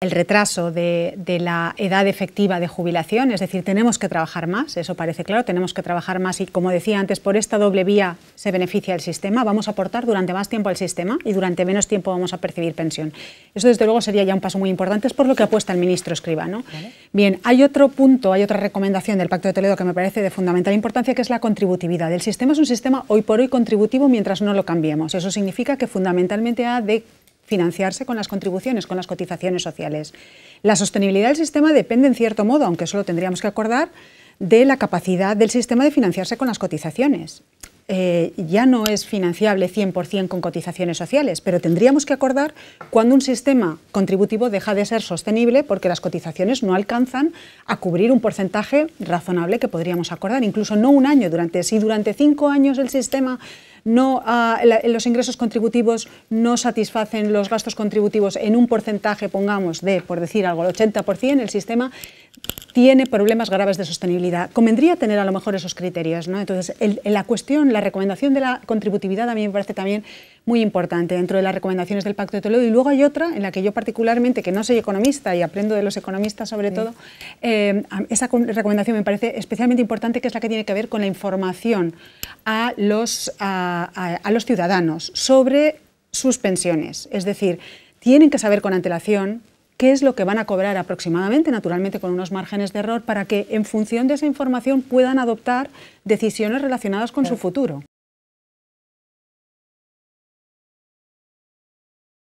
el retraso de, la edad efectiva de jubilación, es decir, tenemos que trabajar más, eso parece claro, tenemos que trabajar más y como decía antes, por esta doble vía se beneficia el sistema, vamos a aportar durante más tiempo al sistema y durante menos tiempo vamos a percibir pensión. Eso desde luego sería ya un paso muy importante, es por lo que apuesta el ministro Escribano. Bien, hay otro punto, hay otra recomendación del Pacto de Toledo que me parece de fundamental importancia, que es la contributividad. El sistema es un sistema hoy por hoy contributivo mientras no lo cambiemos. Eso significa que fundamentalmente ha de financiarse con las contribuciones, con las cotizaciones sociales. La sostenibilidad del sistema depende, en cierto modo, aunque solo tendríamos que acordar, de la capacidad del sistema de financiarse con las cotizaciones. Eh, ya no es financiable 100% con cotizaciones sociales, pero tendríamos que acordar cuando un sistema contributivo deja de ser sostenible porque las cotizaciones no alcanzan a cubrir un porcentaje razonable que podríamos acordar, incluso no un año, durante, si durante cinco años el sistema no, ah, los ingresos contributivos no satisfacen los gastos contributivos en un porcentaje, pongamos, de, por decir algo, el 80%, el sistema tiene problemas graves de sostenibilidad. Convendría tener a lo mejor esos criterios. ¿no? Entonces, la cuestión, la recomendación de la contributividad a mí me parece también muy importante dentro de las recomendaciones del Pacto de Toledo. Y luego hay otra en la que yo particularmente, que no soy economista y aprendo de los economistas sobre todo, eh, esa recomendación me parece especialmente importante, que es la que tiene que ver con la información a los, a, los ciudadanos sobre sus pensiones. Es decir, tienen que saber con antelación qué es lo que van a cobrar aproximadamente, naturalmente con unos márgenes de error, para que en función de esa información puedan adoptar decisiones relacionadas con su futuro.